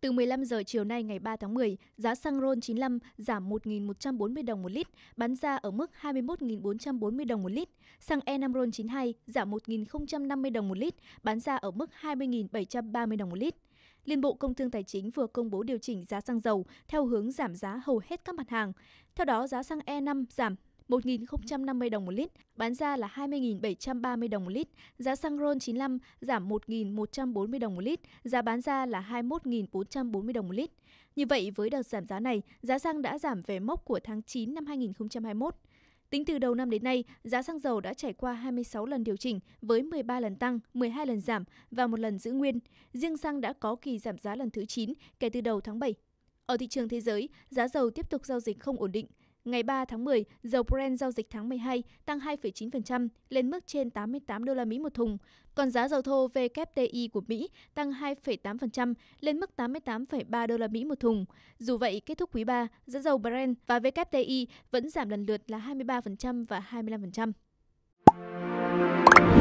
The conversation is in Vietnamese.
Từ 15 giờ chiều nay ngày 3 tháng 10, giá xăng RON 95 giảm 1.140 đồng một lít, bán ra ở mức 21.440 đồng một lít. Xăng E5 RON 92 giảm 1.050 đồng một lít, bán ra ở mức 20.730 đồng một lít. Liên Bộ Công Thương Tài chính vừa công bố điều chỉnh giá xăng dầu theo hướng giảm giá hầu hết các mặt hàng. Theo đó, giá xăng E5 giảm 1.050 đồng một lít, bán ra là 20.730 đồng một lít. Giá xăng RON 95 giảm 1.140 đồng một lít, giá bán ra là 21.440 đồng một lít. Như vậy, với đợt giảm giá này, giá xăng đã giảm về mốc của tháng 9 năm 2021. Tính từ đầu năm đến nay, giá xăng dầu đã trải qua 26 lần điều chỉnh với 13 lần tăng, 12 lần giảm và một lần giữ nguyên. Riêng xăng đã có kỳ giảm giá lần thứ 9 kể từ đầu tháng 7. Ở thị trường thế giới, giá dầu tiếp tục giao dịch không ổn định. Ngày 3 tháng 10, dầu Brent giao dịch tháng 12 tăng 2,9% lên mức trên 88 đô la Mỹ một thùng, còn giá dầu thô WTI của Mỹ tăng 2,8% lên mức 88,3 đô la Mỹ một thùng. Dù vậy, kết thúc quý 3, giá dầu Brent và WTI vẫn giảm lần lượt là 23% và 25%.